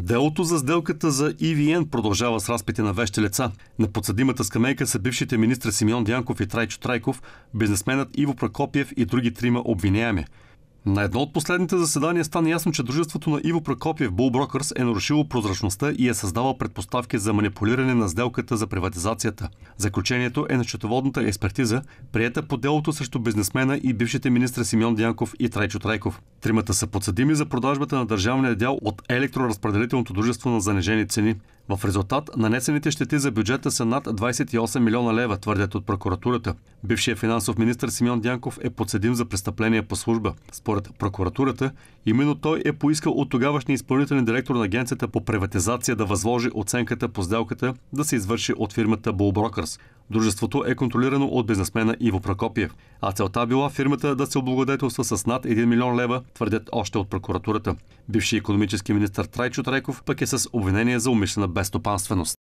Делото за сделката за ИВН e продължава с разпити на вещи лица. На подсъдимата скамейка са бившите министри Симеон Дянков и Трайчо Трайков, бизнесменът Иво Прокопиев и други трима обвиняеми. На едно от последните заседания стана ясно, че дружеството на Иво Прокопиев Bull Brokers е нарушило прозрачността и е създавал предпоставки за манипулиране на сделката за приватизацията. Заключението е на счетоводната експертиза, приета по делото срещу бизнесмена и бившите министра Симеон Дянков и Трайчо Трайков. Тримата са подсъдими за продажбата на държавния дял от електроразпределителното дружество на занижени цени. В резултат нанесените щети за бюджета са над 28 милиона лева, твърдят от прокуратурата. Бившият финансов министр Симеон Дянков е подсъдим за престъпление по служба. Според прокуратурата, именно той е поискал от тогавашния изпълнителен директор на агенцията по приватизация да възложи оценката по сделката да се извърши от фирмата Bull Brokers. Дружеството е контролирано от бизнесмена Иво Прокопиев, а целта била фирмата да се облагодетелства с над 1 милион лева, твърдят още от прокуратурата. Бивши економически министр Трайчо Трайков пък е с обвинение за умишлена безстопанственост.